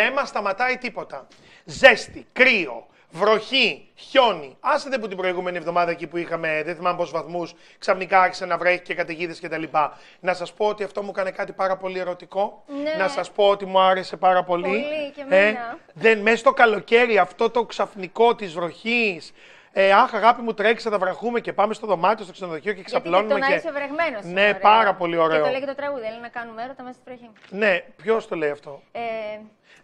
Δεν μας σταματάει τίποτα. Ζέστη, κρύο, βροχή, χιόνι. Άσετε που την προηγούμενη εβδομάδα εκεί που είχαμε, δεν θυμάμαι πόσους βαθμούς, ξαφνικά άρχισε να βρέχει και καταιγίδες κτλ. να σας πω ότι αυτό μου έκανε κάτι πάρα πολύ ερωτικό. Ναι. Να σας πω ότι μου άρεσε πάρα πολύ. Πολύ και εμένα. Ε, δεν, μέσα στο καλοκαίρι αυτό το ξαφνικό της βροχής, ε, αχ, αγάπη μου, τρέξε, θα βραχούμε και πάμε στο δωμάτιο, στο ξενοδοχείο και ξαπλώνουμε. Γιατί το να είσαι βρεγμένος. Ναι, ωραίο. πάρα πολύ ωραίο. Και το λέει και το τραγούδι, λέει να κάνουμε έρωτα μέσα στη βροχή. Ναι, ποιος το λέει αυτό. Ε,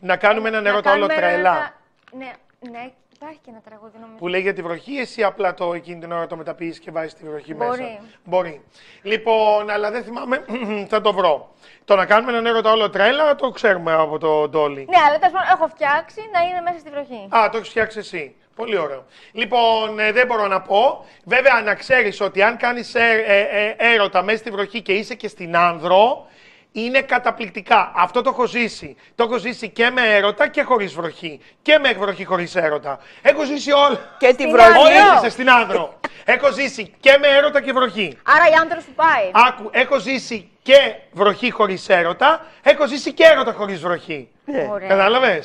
να κάνουμε ένα νερό όλο τρελά. Ναι, ναι, υπάρχει και ένα τραγούδι νομίζω. Που λέει για τη βροχή, εσύ απλά το εκείνη την ώρα το μεταποιείς και βάζεις τη βροχή μέσα. Μπορεί. Λοιπόν, αλλά δεν θυμάμαι, θα το βρω. Το να κάνουμε ένα νερό όλο τρέλα το ξέρουμε από το Ντόλι. Ναι, αλλά τέλος έχω φτιάξει να είναι μέσα στη βροχή. Α, το έχεις φτιάξει εσύ. Πολύ ωραίο. Λοιπόν, ε, δεν μπορώ να πω. Βέβαια, να ξέρεις ότι αν κάνεις ε, ε, ε, έρωτα μέσα στη βροχή και είσαι και στην άνδρο, είναι καταπληκτικά. Αυτό το έχω ζήσει. Το έχω ζήσει και με έρωτα και χωρίς βροχή. Και με βροχή χωρίς έρωτα. Έχω ζήσει όλα. Και τη βροχή. Όλα στην άνδρο. έχω ζήσει και με έρωτα και βροχή. Άρα η άνδρο που πάει. Άκου, έχω ζήσει και βροχή χωρίς έρωτα. Έχω ζήσει και έρωτα χωρίς βροχή. Ναι. Κατάλαβε.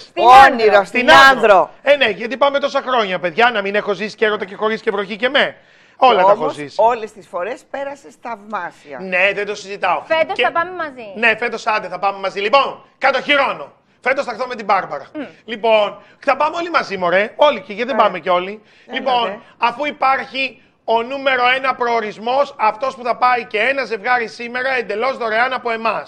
Όνειρο, στην άνδρο. Ε, ναι, γιατί πάμε τόσα χρόνια, παιδιά, να μην έχω ζήσει και έρωτα και χωρίς και βροχή και με. Όλα τα έχω ζήσει. Όλες τις φορές πέρασε θαυμάσια. Ναι, δεν το συζητάω. Φέτος θα πάμε μαζί. Ναι, φέτος άντε θα πάμε μαζί. Λοιπόν, κατοχυρώνω. Φέτος θα έρθω με την Μπάρμπαρα. Λοιπόν, θα πάμε όλοι μαζί, μωρέ. Όλοι και γιατί δεν ε. πάμε κι όλοι. Ε, λοιπόν, ναι, ναι. αφού υπάρχει ο νούμερο ένα προορισμός, αυτός που θα πάει και ένα ζευγάρι σήμερα εντελώς δωρεάν από εμάς.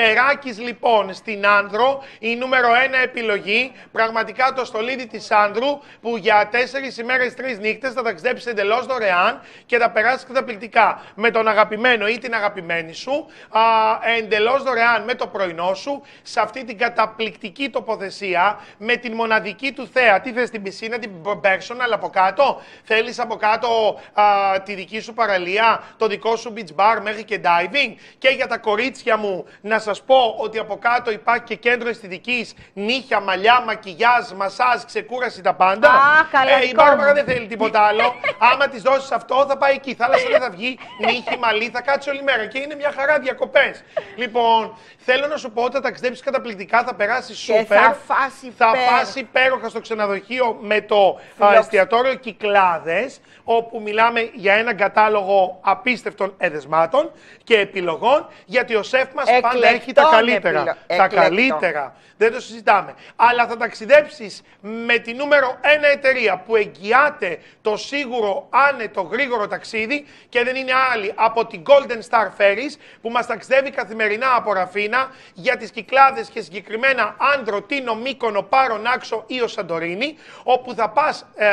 Περάκης λοιπόν στην Άνδρο, η νούμερο ένα επιλογή, πραγματικά το στολίδι της Άνδρου, που για τέσσερις ημέρες, τρεις νύχτες θα ταξιδέψεις εντελώς δωρεάν και θα περάσεις καταπληκτικά με τον αγαπημένο ή την αγαπημένη σου, α, εντελώς δωρεάν με το πρωινό σου, σε αυτή την καταπληκτική τοποθεσία, με την μοναδική του θέα. Τι θες, την πισίνα, την personal από κάτω, θέλεις από κάτω α, τη δική σου παραλία, το δικό σου beach bar μέχρι και diving και για τα κορίτσια μου να σας σας πω ότι από κάτω υπάρχει και κέντρο αισθητικής, νύχια, μαλλιά, μακιγιά, μασάζ, ξεκούραση, τα πάντα. Α, καλά. Ε, η λοιπόν. Μπάρμπαρα δεν θέλει τίποτα άλλο. Άμα της δώσεις αυτό, θα πάει εκεί. θάλασσα δεν θα βγει. Νύχη, μαλλί, θα κάτσει όλη μέρα. Και είναι μια χαρά διακοπές. Λοιπόν, Θέλω να σου πω ότι θα ταξιδέψεις καταπληκτικά, θα περάσεις σούπερ. Θα φάσει θα πέρα. στο ξενοδοχείο με το εστιατόριο Κυκλάδες, όπου μιλάμε για έναν κατάλογο απίστευτων εδεσμάτων και επιλογών, γιατί ο σεφ μας πάντα έχει τα καλύτερα. Τα καλύτερα. Δεν το συζητάμε. Αλλά θα ταξιδέψεις με τη νούμερο 1 εταιρεία που εγγυάται το σίγουρο, άνετο, γρήγορο ταξίδι και δεν είναι άλλη από την Golden Star Ferries που μας ταξιδεύει καθημερινά από Ραφίνα για τις Κυκλάδες και συγκεκριμένα Άντρο, Τίνο, Μύκονο, Πάρο, Νάξο ή ο Σαντορίνη όπου θα πά ε,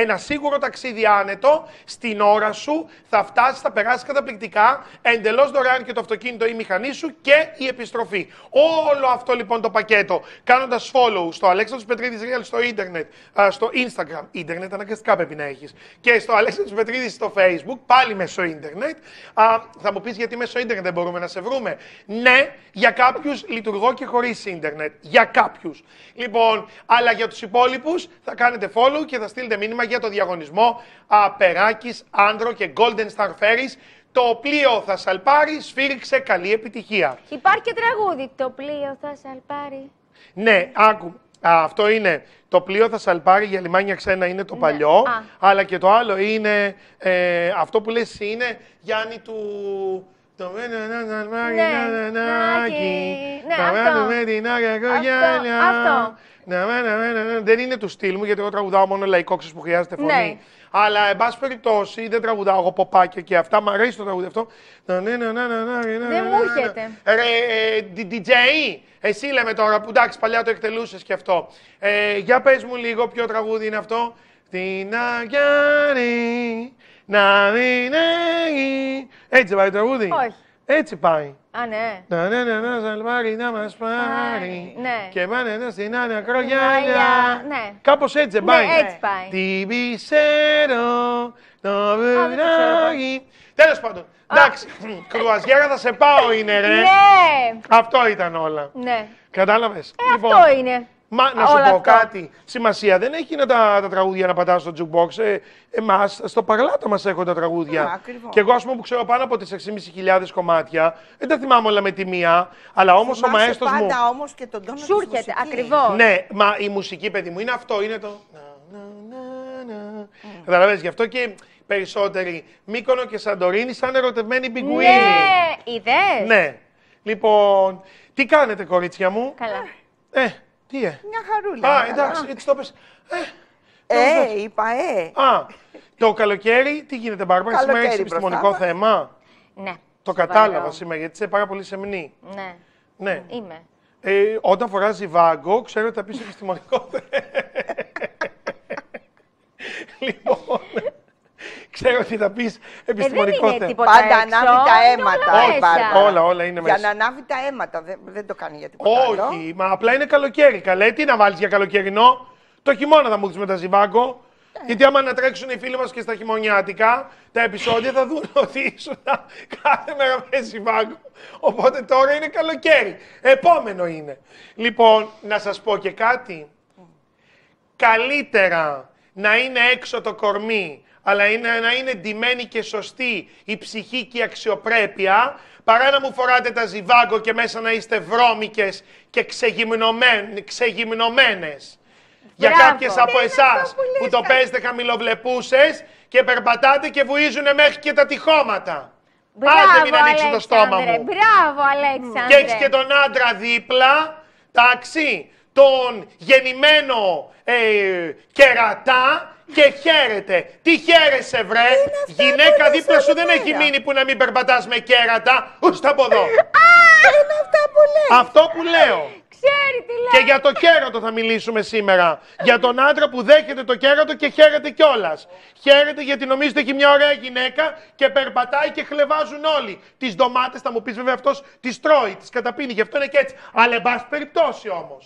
ένα σίγουρο ταξίδι άνετο στην ώρα σου, θα φτάσεις, θα περάσεις καταπληκτικά Εντελώς δωρεάν και το αυτοκίνητο ή η μηχανή σου και η επιστροφή. Όλο αυτό λοιπόν το πακέτο Κάνοντας follow στο Αλέξανδρος Πετρίδης Real στο ίντερνετ, στο Instagram, ίντερνετ αναγκαστικά πρέπει να έχεις και στο Αλέξανδρος Πετρίδης στο Facebook, πάλι μέσω ίντερνετ. Θα μου πεις, γιατί μέσω ίντερνετ δεν μπορούμε να σε βρούμε. Ναι, για κάποιους λειτουργώ και χωρίς ίντερνετ. Για κάποιους. Λοιπόν, αλλά για τους υπόλοιπους θα κάνετε follow και θα στείλετε μήνυμα για το διαγωνισμό Απεράκη, Άντρο και Golden Star Ferries. Το πλοίο θα σαλπάρει, σφύριξε, καλή επιτυχία. Υπάρχει και τραγούδι. Το πλοίο θα σαλπάρει. Ναι, άκου. αυτό είναι το πλοίο θα σαλπάρει για λιμάνια ξένα είναι το ναι, παλιό, αλλά και το άλλο είναι, ε, αυτό που λες είναι Γιάννη του... Το να, να, να... Να βάλουμε την Αυτό. Δεν είναι του στυλ μου, γιατί εγώ τραγουδάω μόνο λαϊκό, που χρειάζεται φωνή. Ναι. Αλλά, εν πάση περιπτώσει, δεν τραγουδάω εγώ ποπάκια και αυτά. Μ' αρέσει το τραγούδι αυτό. Ναι, να, να... δεν μου έρχεται. Ρε, DJ, εσύ λέμε τώρα που εντάξει, παλιά το εκτελούσε και αυτό. για πε μου λίγο, ποιο τραγούδι είναι αυτό. Την Αγιάρη. Να μην Έτσι πάει το τραγούδι. Όχι. Έτσι πάει. Α, ναι. Να ναι ναι ναι ζαλμάρι να μας πάρει. Ναι. Και πάνε να στην άλλη ακρογιάλια, Ναι. Κάπως έτσι ναι, πάει. Ναι, έτσι πάει. Τι πισέρο, το βουλάγι. Τέλος πάντων. Εντάξει, κρουαζιέρα θα σε πάω είναι ρε. Ναι. Αυτό ήταν όλα. Ναι. Κατάλαβες. Ε, λοιπόν, αυτό είναι. Μα να σου πω κάτι. Σημασία δεν έχει να τα, τραγούδια να πατάς στο jukebox. Ε, Εμάς στο παγλάτο μας έχουν τα τραγούδια. Ε, και εγώ, ας πούμε, που ξέρω πάνω από τις 6.500 κομμάτια, δεν τα θυμάμαι όλα με τη μία, αλλά όμως ο μαέστος μου. Πάντα όμως και τον τόνο Σου ακριβώς. Ναι, μα η μουσική, παιδί μου, είναι αυτό. Είναι το. Καταλαβαίνετε, γι' αυτό και περισσότεροι Μύκονο και Σαντορίνη σαν ερωτευμένοι πιγκουίνη. Ναι, είδε. Ναι. Λοιπόν, τι κάνετε, κορίτσια μου. Καλά. Ε, τι ε. Μια χαρούλα. Α, εντάξει, έτσι το πες. Ε, ε, είπα, ε. Α, το καλοκαίρι, τι γίνεται, Μπάρμπαρα, σήμερα έχεις επιστημονικό θέμα. Ναι. Το κατάλαβα σήμερα, γιατί είσαι πάρα πολύ σεμνή. Ναι. Ναι. Είμαι. Ε, όταν φοράς βάγκο, ξέρω ότι θα πεις επιστημονικό. λοιπόν. Ξέρω ότι θα πεις επιστημονικό ε, Πάντα έξω, ανάβει τα αίματα. Είναι όλα, όλα, είναι μέσα. Για να ανάβει τα αίματα. Δεν, δεν το κάνει για τίποτα. Όχι, άλλο. μα απλά είναι καλοκαίρι. Καλέ, τι να βάλεις για καλοκαιρινό. Το χειμώνα θα μου δει με τα ζιβάγκο. Ε. Γιατί άμα να τρέξουν οι φίλοι μας και στα χειμωνιάτικα, τα επεισόδια θα δουν ότι ήσουν κάθε μέρα με ζιβάγκο. Οπότε τώρα είναι καλοκαίρι. Επόμενο είναι. Λοιπόν, να σας πω και κάτι. Mm. Καλύτερα να είναι έξω το κορμί αλλά είναι, να είναι ντυμένη και σωστή η ψυχή και η αξιοπρέπεια, παρά να μου φοράτε τα ζιβάγκο και μέσα να είστε βρώμικες και ξεγυμνωμένε. ξεγυμνωμένες. Για κάποιες από εσά που, που το παίζετε χαμηλοβλεπούσες και περπατάτε και βουίζουν μέχρι και τα τυχώματα. Μπράβο, μην ανοίξω το στόμα μου. Μπράβο, Αλέξανδρε. Και έχεις και τον άντρα δίπλα, τάξη, τον γεννημένο ε, κερατά και χαίρεται. Τι χαίρεσαι, βρε! Γυναίκα δίπλα σου δεν έχει μείνει που να μην περπατάς με κέρατα. τα από εδώ. Α, είναι αυτά που λέω. Αυτό που λέω. Ξέρει τι λέω. Και για το κέρατο θα μιλήσουμε σήμερα. για τον άντρα που δέχεται το κέρατο και χαίρεται κιόλας. Χαίρεται γιατί νομίζετε έχει μια ωραία γυναίκα και περπατάει και χλεβάζουν όλοι. Τις ντομάτες, θα μου πεις βέβαια αυτός, τις τρώει, τις καταπίνει, γι' αυτό είναι και έτσι. Αλλά εν περιπτώσει όμως.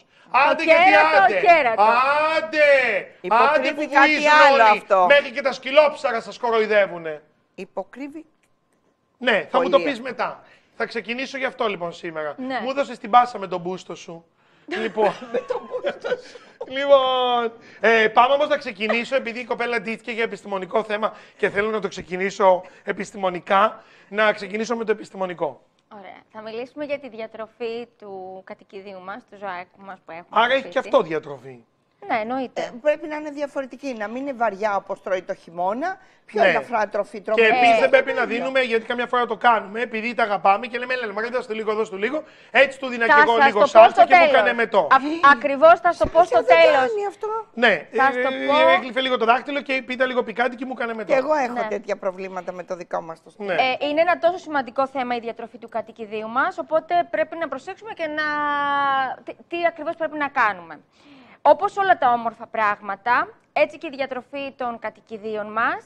Άντε και άντε. Άντε. Άντε που βουίζουν αυτό. Μέχρι και τα σκυλόψαρα σας κοροϊδεύουνε. Υποκρύβει. Ναι, θα μου το πεις μετά. Θα ξεκινήσω γι' αυτό λοιπόν σήμερα. Ναι. Μου έδωσες την πάσα λοιπόν. με τον μπούστο σου. Λοιπόν. Λοιπόν. Ε, πάμε όμως να ξεκινήσω, επειδή η κοπέλα ντύθηκε για επιστημονικό θέμα και θέλω να το ξεκινήσω επιστημονικά, να ξεκινήσω με το επιστημονικό. Ωραία. Θα μιλήσουμε για τη διατροφή του κατοικιδίου μας, του ζωάκου μας που έχουμε. Άρα έχει και αυτό διατροφή. Ναι, εννοείται. Ε, πρέπει να είναι διαφορετική, να μην είναι βαριά όπως τρώει το χειμώνα. Πιο ναι. ελαφρά τροφή τρώμε. Και επίση ε, δεν πρέπει ε, να ναι. δίνουμε, γιατί καμιά φορά το κάνουμε, επειδή τα αγαπάμε και λέμε, Ελένα, μαγαλιά στο λίγο, δώσ' του λίγο. Έτσι του δίνα και εγώ λίγο σάλτσα και μου έκανε μετό. Ακριβώς θα στο πω ε, στο τέλο. αυτό. Ναι, ε, έκλειφε λίγο το δάχτυλο και πήτα λίγο πικάτι και μου έκανε μετό. Και εγώ έχω ναι. τέτοια προβλήματα με το δικό μας το σπίτι. Ναι. Είναι ένα τόσο σημαντικό θέμα η διατροφή του κατοικιδίου μας, οπότε πρέπει να προσέξουμε και να. τι ακριβώς πρέπει να κάνουμε. Όπως όλα τα όμορφα πράγματα, έτσι και η διατροφή των κατοικιδίων μας,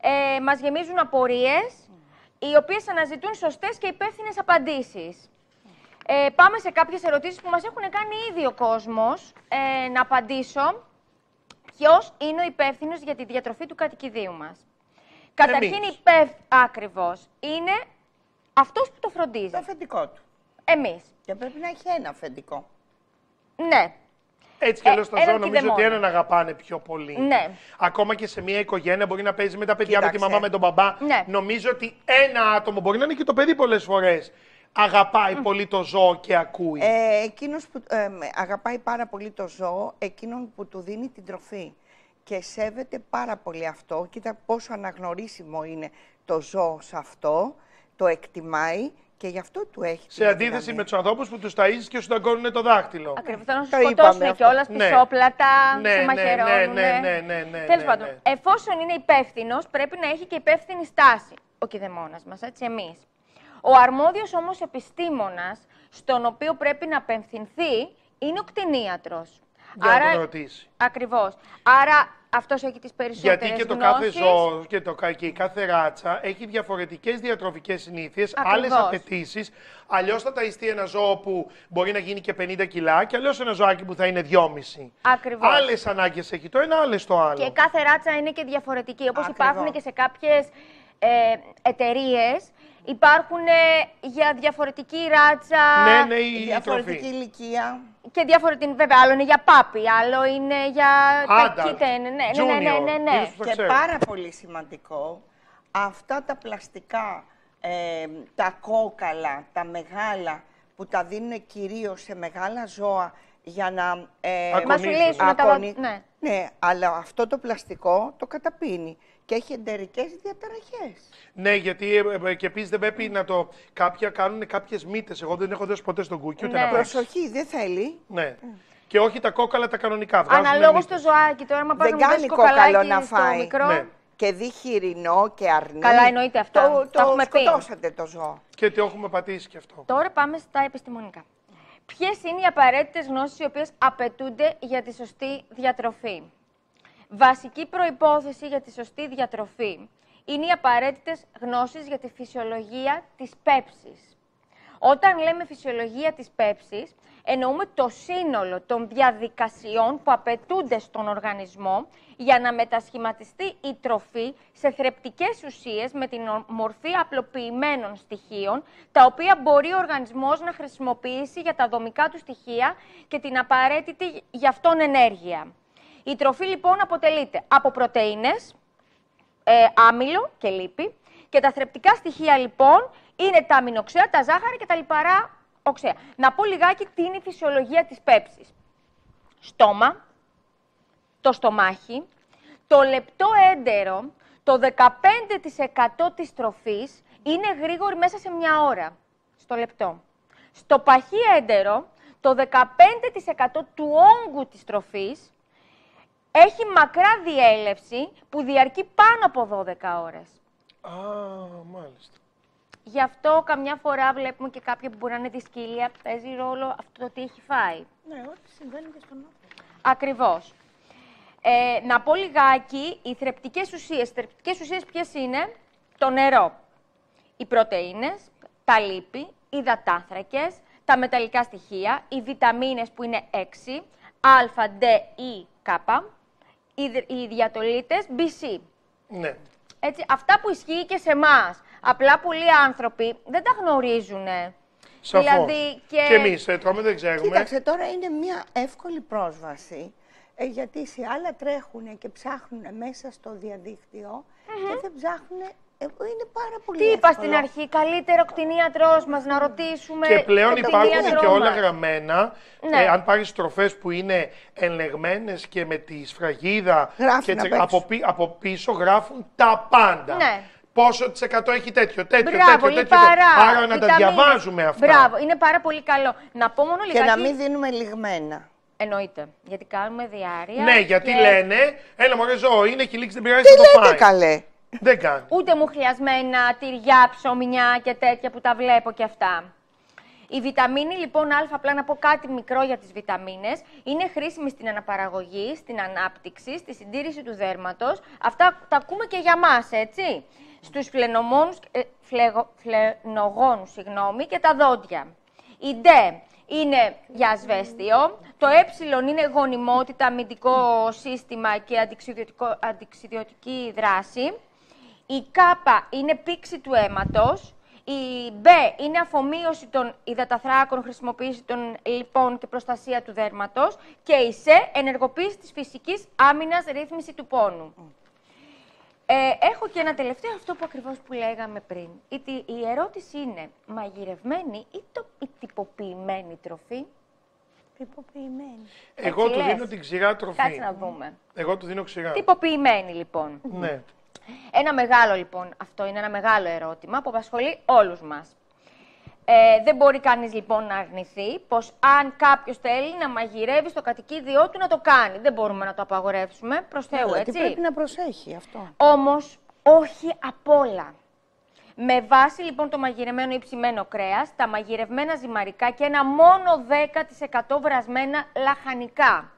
ε, μας γεμίζουν απορίες, οι οποίες αναζητούν σωστές και υπεύθυνες απαντήσεις. Ε, πάμε σε κάποιες ερωτήσεις που μας έχουν κάνει ήδη ο κόσμος ε, να απαντήσω. Ποιος είναι ο υπεύθυνος για τη διατροφή του κατοικιδίου μας. Καταρχήν υπεύθυνο, ακριβώς, είναι αυτός που το φροντίζει. Το αφεντικό του. Εμείς. Και πρέπει να έχει ένα αφεντικό. Ναι, έτσι κι αλλιώ ε, τα νομίζω ότι έναν αγαπάνε πιο πολύ. Ναι. Ακόμα και σε μια οικογένεια μπορεί να παίζει με τα παιδιά, με τη μαμά, με τον μπαμπά. Ναι. Νομίζω ότι ένα άτομο μπορεί να είναι και το παιδί πολλές φορές. Αγαπάει πολύ το ζώο και ακούει. Ε, εκείνος που ε, αγαπάει πάρα πολύ το ζώο, εκείνον που του δίνει την τροφή. Και σέβεται πάρα πολύ αυτό. Κοίτα πόσο αναγνωρίσιμο είναι το ζώο σε αυτό. Το εκτιμάει και γι' αυτό του έχει. Σε αντίθεση με τους ανθρώπους που τους ταζει και σου ταγκώνουν το δάχτυλο. Ακριβώς. να ναι. Ναι, σου σκοτώσουν κιόλα, πισόπλατα, ναι, ναι, ναι, ναι, ναι, ναι, ναι, Τέλο εφόσον είναι υπεύθυνος, πρέπει να έχει και υπεύθυνη στάση. Ο κυδεμόνα μας, έτσι, εμείς. Ο αρμόδιος όμως επιστήμονας, στον οποίο πρέπει να απευθυνθεί, είναι ο κτηνίατρος. Για να Άρα... τον ρωτήσει. Ακριβώς. Άρα αυτός έχει τις περισσότερες Γιατί και, το κάθε ζώο και, το, και η κάθε ράτσα έχει διαφορετικές διατροφικές συνήθειες, άλλες άλλες απαιτήσεις. Αλλιώς θα ταΐστεί ένα ζώο που μπορεί να γίνει και 50 κιλά και αλλιώς ένα ζωάκι που θα είναι 2,5. Ακριβώς. Άλλες ανάγκες έχει το ένα, άλλες το άλλο. Και κάθε ράτσα είναι και διαφορετική, όπως υπάρχουν και σε κάποιες ε, εταιρείες Υπάρχουν για διαφορετική ράτσα. Ναι, ναι η διαφορετική ηλικία. Και διαφορετική, βέβαια, άλλο είναι για πάπη, άλλο είναι για. κακίτεν. ναι, ναι, ναι, ναι, ναι, ναι. Και πάρα πολύ σημαντικό, αυτά τα πλαστικά, ε, τα κόκαλα, τα μεγάλα, που τα δίνουν κυρίως σε μεγάλα ζώα για να... Ε, Μας τα... Ναι. ναι, αλλά αυτό το πλαστικό το καταπίνει και έχει εταιρικέ διαταραχές. Ναι, γιατί ε, ε, και επίσης δεν πρέπει να το. Κάποια κάνουν κάποιες μύτες. Εγώ δεν έχω δώσει ποτέ στον κούκκι ούτε ναι. να Προσοχή, δεν θέλει. Ναι. Και όχι τα κόκαλα τα κανονικά. Αναλόγω το ζωάκι τώρα, μα κάνει κόκαλο να φάει. Μικρό. Ναι. Και δει χοιρινό και αρνί. Καλά, εννοείται αυτό. Το, το, το σκοτώσατε το ζώο. Και το έχουμε πατήσει και αυτό. Τώρα πάμε στα επιστημονικά. Ποιες είναι οι απαραίτητες γνώσεις οι οποίες απαιτούνται για τη σωστή διατροφή. Βασική προϋπόθεση για τη σωστή διατροφή είναι οι απαραίτητες γνώσεις για τη φυσιολογία της πέψης. Όταν λέμε φυσιολογία της πέψης, εννοούμε το σύνολο των διαδικασιών που απαιτούνται στον οργανισμό για να μετασχηματιστεί η τροφή σε θρεπτικές ουσίες με την μορφή απλοποιημένων στοιχείων, τα οποία μπορεί ο οργανισμός να χρησιμοποιήσει για τα δομικά του στοιχεία και την απαραίτητη γι' αυτόν ενέργεια. Η τροφή λοιπόν αποτελείται από πρωτεΐνες, ε, άμυλο και λίπη και τα θρεπτικά στοιχεία λοιπόν είναι τα αμινοξέα, τα ζάχαρη και τα λιπαρά οξέα. Να πω λιγάκι τι είναι η φυσιολογία της πέψης. Στόμα, το στομάχι, το λεπτό έντερο, το 15% της τροφής είναι γρήγορη μέσα σε μια ώρα, στο λεπτό. Στο παχύ έντερο, το 15% του όγκου της τροφής έχει μακρά διέλευση που διαρκεί πάνω από 12 ώρες. Α, μάλιστα. Γι' αυτό καμιά φορά βλέπουμε και κάποια που μπορεί να είναι δυσκύλια, παίζει ρόλο αυτό το τι έχει φάει. Ναι, ό,τι συμβαίνει και στον άνθρωπο. Ακριβώς. Ε, να πω λιγάκι, οι θρεπτικές ουσίες. Οι θρεπτικές ουσίες ποιες είναι? Το νερό, οι πρωτεΐνες, τα λίπη, οι δατάθρακες, τα μεταλλικά στοιχεία, οι βιταμίνες που είναι 6, α, d, e, κάπα, οι διατολίτες BC. Ναι. Έτσι, αυτά που ισχύει και σε εμάς. Απλά πολλοί άνθρωποι δεν τα γνωρίζουν. Σαφώς. Δηλαδή και... και εμείς ε, τρώμε, δεν ξέρουμε. Κοίταξε, τώρα είναι μια εύκολη πρόσβαση, ε, γιατί σε άλλα τρέχουν και ψάχνουν μέσα στο διαδίκτυο και δεν ψάχνουν είναι πάρα πολύ Τι είπα στην αρχή, καλύτερο κτηνίατρό μας να ρωτήσουμε. Και πλέον υπάρχουν και όλα γραμμένα. Ναι. Ε, αν πάρεις στροφές που είναι ελεγμένε και με τη σφραγίδα. και από, πίσω γράφουν τα πάντα. Ναι. Πόσο τη εκατό έχει τέτοιο, τέτοιο, Μπράβο, τέτοιο, τέτοιο. Άρα να τα διαβάζουμε αυτά. Μπράβο, είναι πάρα πολύ καλό. Να πω μόνο λιγάκι. Και να μην δίνουμε λιγμένα. Εννοείται. Γιατί κάνουμε διάρκεια. Ναι, γιατί λένε, έλα μωρέ ζώο, είναι χιλίξη, δεν πειράζει το πάνω. Τι λέτε καλέ. Δεν Ούτε μου χρειασμένα τυριά, ψωμιά και τέτοια που τα βλέπω και αυτά. Η βιταμίνη, λοιπόν, α, απλά να πω κάτι μικρό για τις βιταμίνες, είναι χρήσιμη στην αναπαραγωγή, στην ανάπτυξη, στη συντήρηση του δέρματος. Αυτά τα ακούμε και για μας, έτσι. Στους ε, φλενογόνου, και τα δόντια. Η D είναι για ασβέστιο. το ε είναι γονιμότητα, αμυντικό σύστημα και αντιξιδιωτική δράση η Κ είναι πήξη του αίματος, η Μπ είναι αφομοίωση των υδαταθράκων, χρησιμοποίηση των λοιπόν και προστασία του δέρματος και η σε ενεργοποίηση της φυσικής άμυνας, ρύθμιση του πόνου. Ε, έχω και ένα τελευταίο αυτό που ακριβώς που λέγαμε πριν. Η, η ερώτηση είναι μαγειρευμένη ή το, τυποποιημένη τροφή. Τυποποιημένη. Εγώ του δίνω την ξηρά τροφή. Κάτσε να δούμε. Εγώ του δίνω ξηρά. Τυποποιημένη λοιπόν. Ναι. Ένα μεγάλο λοιπόν, αυτό είναι ένα μεγάλο ερώτημα που απασχολεί όλους μας. Ε, δεν μπορεί κανείς λοιπόν να αρνηθεί πως αν κάποιος θέλει να μαγειρεύει στο κατοικίδιό του να το κάνει. Δεν μπορούμε να το απαγορεύσουμε, προς Θεού, έτσι. Πρέπει να προσέχει αυτό. Όμως, όχι απ' όλα. Με βάση λοιπόν το μαγειρεμένο ή ψημένο κρέας, τα μαγειρευμένα ζυμαρικά και ένα μόνο 10% βρασμένα λαχανικά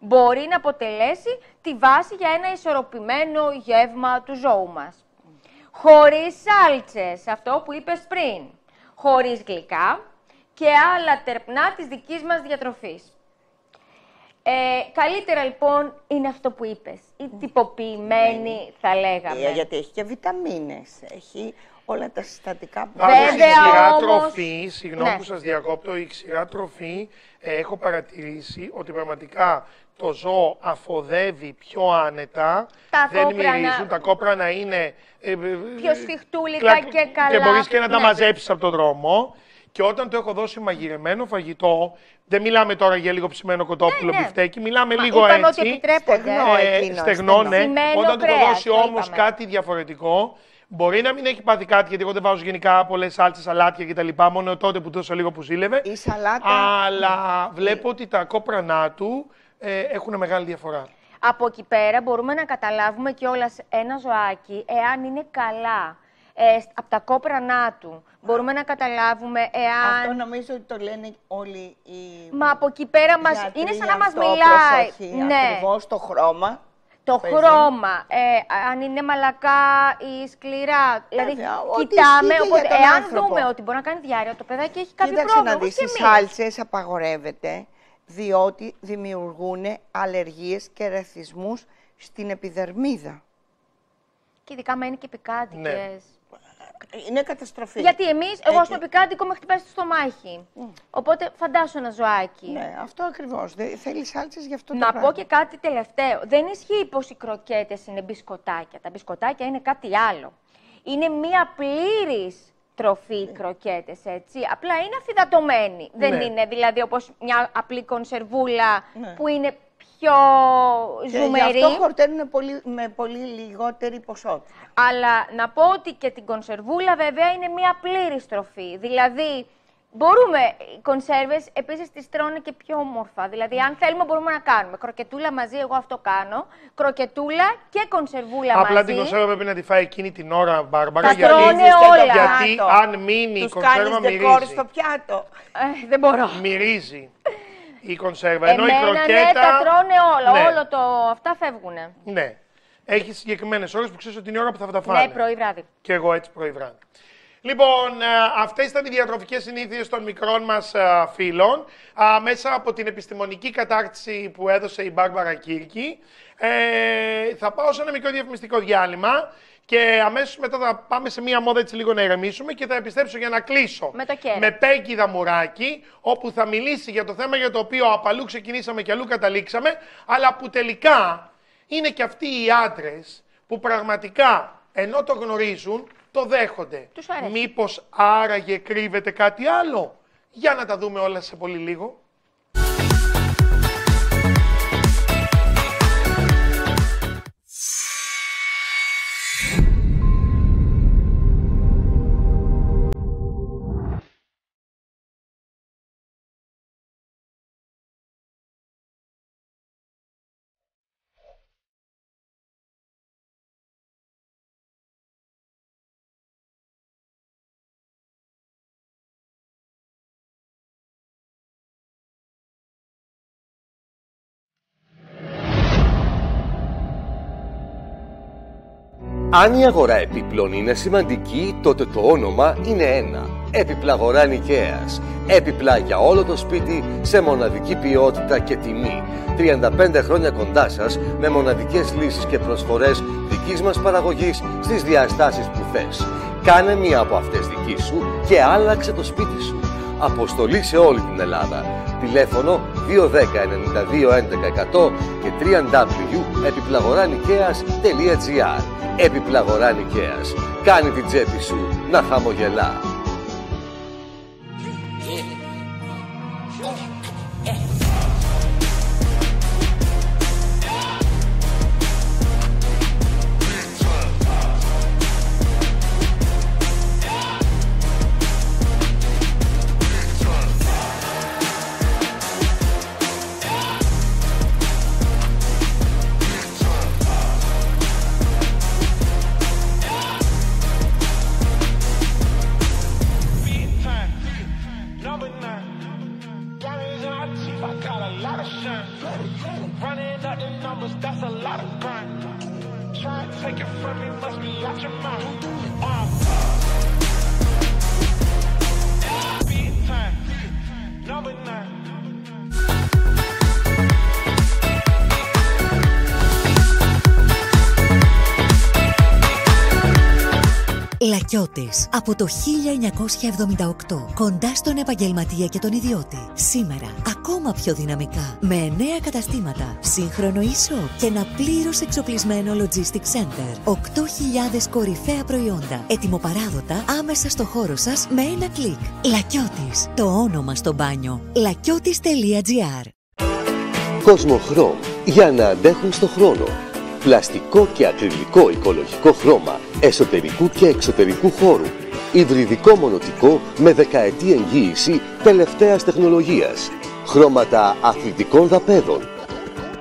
μπορεί να αποτελέσει τη βάση για ένα ισορροπημένο γεύμα του ζώου μας. Χωρίς σάλτσες, αυτό που είπες πριν, χωρίς γλυκά και άλλα τερπνά της δικής μας διατροφής. Ε, καλύτερα λοιπόν είναι αυτό που είπες, η τυποποιημένη θα λέγαμε. Ε, γιατί έχει και βιταμίνες, έχει όλα τα συστατικά που Βέβαια, Η ξηρά τροφή, συγγνώμη ναι. που σας διακόπτω, η ξηρά τροφή ε, έχω παρατηρήσει ότι πραγματικά το ζώο αφοδεύει πιο άνετα, τα δεν κόπρανα. μυρίζουν, τα κόπρανα είναι ε, ε, πιο σφιχτούλικα και, καλά. Και μπορείς και να τα ναι. μαζέψεις από τον δρόμο. Και όταν το έχω δώσει μαγειρεμένο φαγητό, δεν μιλάμε τώρα για λίγο ψημένο κοτόπουλο, ναι, ναι. μπιφτέκι, μιλάμε λίγο έτσι. Ότι επιτρέπεται. Στεγνώ, ναι. Όταν το δώσει όμως κάτι διαφορετικό, Μπορεί να μην έχει πάθει κάτι, γιατί εγώ δεν βάζω γενικά πολλές σάλτσες, σαλάτια κτλ. Μόνο τότε που τόσο λίγο που ζήλευε. Η σαλάτα. Αλλά βλέπω ότι τα κόπρανά του ε, έχουν μεγάλη διαφορά. Από εκεί πέρα μπορούμε να καταλάβουμε κιόλας ένα ζωάκι, εάν είναι καλά, ε, από τα κόπρανά του. Μπορούμε να καταλάβουμε εάν. Αυτό νομίζω ότι το λένε όλοι οι. Μα από εκεί πέρα μας... είναι σαν να μας μιλάει. Προσοχή, ναι. Ακριβώ το χρώμα. Το χρώμα, ε, αν είναι μαλακά ή σκληρά. δηλαδή, κοιτάμε. εάν δούμε ότι μπορεί να κάνει διάρκεια, το παιδάκι έχει κάποιο Κοίταξε πρόβλημα. Κοίταξε να δει, οι σάλτσε απαγορεύεται διότι δημιουργούν αλλεργίες και ρεθισμούς στην επιδερμίδα. Και ειδικά είναι και πικάντικες. Ναι. Είναι καταστροφή. Γιατί εμείς, εγώ στο πικάντικο με χτυπάει στο στομάχι. Οπότε φαντάσου ένα ζωάκι. Ναι, αυτό ακριβώς. Θέλει σάλτσες γι' αυτό το Να πω και κάτι τελευταίο. Δεν ισχύει πως οι κροκέτες είναι μπισκοτάκια. Τα μπισκοτάκια είναι κάτι άλλο. Είναι μία πλήρης τροφή ναι. κροκέτες, έτσι. Απλά είναι αφιδατωμένη. Ναι. Δεν είναι δηλαδή όπως μια απλή κονσερβούλα ναι. που είναι πιο ζουμερή. Και γι' αυτό χορταίνουν πολύ, με πολύ λιγότερη ποσότητα. Αλλά να πω ότι και την κονσερβούλα βέβαια είναι μια πλήρης τροφή. Δηλαδή Μπορούμε, οι κονσέρβες επίσης τις τρώνε και πιο όμορφα. Δηλαδή, αν θέλουμε, μπορούμε να κάνουμε κροκετούλα μαζί. Εγώ αυτό κάνω. Κροκετούλα και κονσερβούλα Απλά μαζί. Απλά την κονσέρβα πρέπει να τη φάει εκείνη την ώρα, Μπάρμπαρα. γιατί, όλα. γιατί αν μείνει Τους η κονσέρβα μυρίζει. στο πιάτο. Ε, δεν μπορώ. Μυρίζει η κονσέρβα. Ενώ Εμένα, η ναι, κροκέτα. Ναι, τα τρώνε όλα. Ναι. Όλο το... Αυτά φεύγουν. Ναι. Έχεις συγκεκριμένες ώρες που ξέρεις ότι είναι η ώρα που θα τα ναι, φάνε. Ναι, πρωί βράδυ. Και εγώ έτσι πρωί βράδυ. Λοιπόν, ε, αυτές ήταν οι διατροφικές συνήθειες των μικρών μας ε, φίλων μέσα από την επιστημονική κατάρτιση που έδωσε η Μπάρμπαρα Κίρκη, ε, θα πάω σε ένα μικρό διαφημιστικό διάλειμμα και αμέσως μετά θα πάμε σε μία μόδα έτσι λίγο να ηρεμήσουμε και θα επιστρέψω για να κλείσω με, το με όπου θα μιλήσει για το θέμα για το οποίο απαλού ξεκινήσαμε και αλλού καταλήξαμε, αλλά που τελικά είναι και αυτοί οι άντρες που πραγματικά ενώ το γνωρίζουν, το δέχονται. Μήπως άραγε κρύβεται κάτι άλλο. Για να τα δούμε όλα σε πολύ λίγο. Αν η αγορά επιπλών είναι σημαντική, τότε το όνομα είναι ένα. Έπιπλα αγορά Έπιπλα για όλο το σπίτι σε μοναδική ποιότητα και τιμή. 35 χρόνια κοντά σας με μοναδικές λύσεις και προσφορές δικής μας παραγωγής στις διαστάσεις που θες. Κάνε μία από αυτές δική σου και άλλαξε το σπίτι σου αποστολή σε όλη την Ελλάδα. Τηλέφωνο 210-9211-100 και Επιπλαγορά Νικέας. Κάνει την τσέπη σου να χαμογελά. Λακιώτης. Από το 1978. Κοντά στον επαγγελματία και τον ιδιώτη. Σήμερα, ακόμα πιο δυναμικά. Με νέα καταστήματα, σύγχρονο e-shop και ένα πλήρως εξοπλισμένο logistics center. 8.000 κορυφαία προϊόντα. Ετοιμοπαράδοτα άμεσα στο χώρο σας με ένα κλικ. Λακιώτης. Το όνομα στο μπάνιο. Λακιώτης.gr Κοσμοχρό. Για να αντέχουν στο χρόνο πλαστικό και ακριβικό οικολογικό χρώμα εσωτερικού και εξωτερικού χώρου, υβριδικό μονοτικό με δεκαετή εγγύηση τελευταίας τεχνολογίας, χρώματα αθλητικών δαπέδων,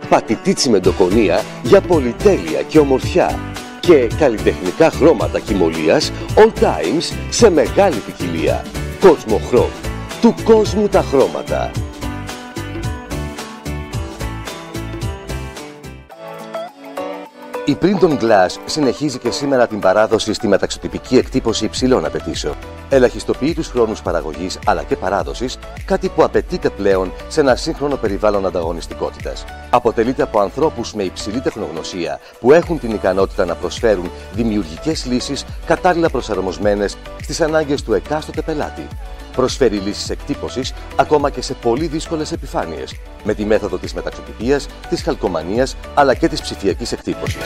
πατητή τσιμεντοκονία για πολυτέλεια και ομορφιά και καλλιτεχνικά χρώματα κοιμωλίας all times σε μεγάλη ποικιλία. Κόσμο Του κόσμου τα χρώματα. Η Printon Glass συνεχίζει και σήμερα την παράδοση στη μεταξωτυπική εκτύπωση υψηλών απαιτήσεων. Ελαχιστοποιεί τους χρόνους παραγωγής αλλά και παράδοσης, κάτι που απαιτείται πλέον σε ένα σύγχρονο περιβάλλον ανταγωνιστικότητας. Αποτελείται από ανθρώπους με υψηλή τεχνογνωσία που έχουν την ικανότητα να προσφέρουν δημιουργικές λύσεις κατάλληλα προσαρμοσμένες στις ανάγκες του εκάστοτε πελάτη προσφέρει λύσεις εκτύπωσης ακόμα και σε πολύ δύσκολες επιφάνειες, με τη μέθοδο της μεταξωτυπίας, της χαλκομανίας αλλά και της ψηφιακής εκτύπωσης.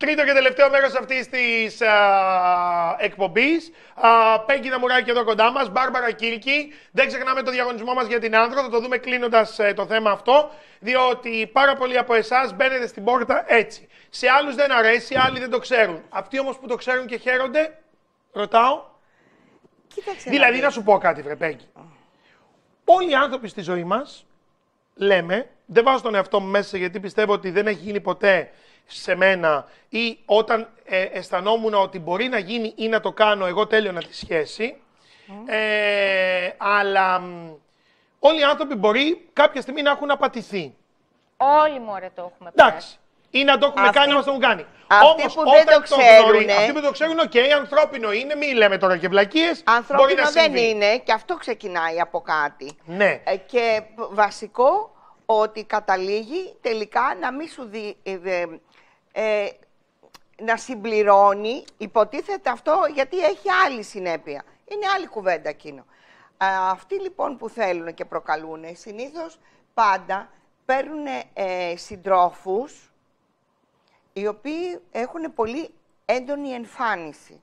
Τρίτο και τελευταίο μέρος αυτής της εκπομπή. Πέγκινα Μουράκι εδώ κοντά μας, Μπάρμπαρα Κίλκι. Δεν ξεχνάμε το διαγωνισμό μας για την άνθρωπο. Θα το δούμε κλείνοντας ε, το θέμα αυτό. Διότι πάρα πολλοί από εσάς μπαίνετε στην πόρτα έτσι. Σε άλλους δεν αρέσει, άλλοι δεν το ξέρουν. Αυτοί όμως που το ξέρουν και χαίρονται, ρωτάω. Κοίταξε. Δηλαδή, να σου πω κάτι, Βρεπέγγι. Όλοι οι άνθρωποι στη ζωή μας λέμε, δεν βάζω τον εαυτό μου μέσα γιατί πιστεύω ότι δεν έχει γίνει ποτέ σε μένα ή όταν ε, αισθανόμουν ότι μπορεί να γίνει ή να το κάνω, εγώ τέλειωνα τη σχέση. Ε, αλλά όλοι οι άνθρωποι μπορεί κάποια στιγμή να έχουν απατηθεί. Όλοι μωρέ το έχουμε πει. Εντάξει. Ή να το έχουμε αυτοί... κάνει, να μας το έχουν κάνει. Αυτοί που δεν το ξέρουν. Γνωρί... Αυτοί που το ξέρουν, οκ, okay, ανθρώπινο είναι, μην λέμε τώρα και βλακίες. Ανθρώπινο μπορεί να δεν είναι και αυτό ξεκινάει από κάτι. Ναι. Ε, και βασικό ότι καταλήγει τελικά να μην σου ε, δει, ε, να συμπληρώνει, υποτίθεται αυτό γιατί έχει άλλη συνέπεια. Είναι άλλη κουβέντα εκείνο. Αυτοί λοιπόν που θέλουν και προκαλούν, συνήθως πάντα παίρνουν ε, συντρόφους οι οποίοι έχουν πολύ έντονη εμφάνιση.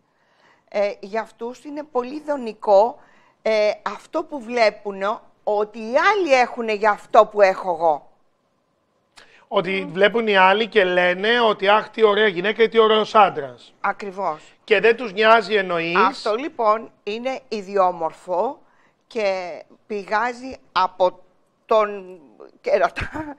Ε, για αυτούς είναι πολύ δονικό ε, αυτό που βλέπουν ότι οι άλλοι έχουν για αυτό που έχω εγώ. Ότι βλέπουν οι άλλοι και λένε ότι αχ, τι ωραία γυναίκα ή τι ωραίος άντρας. Ακριβώς. Και δεν τους νοιάζει εννοείς. Αυτό λοιπόν είναι ιδιόμορφο και πηγάζει από τον κέρατα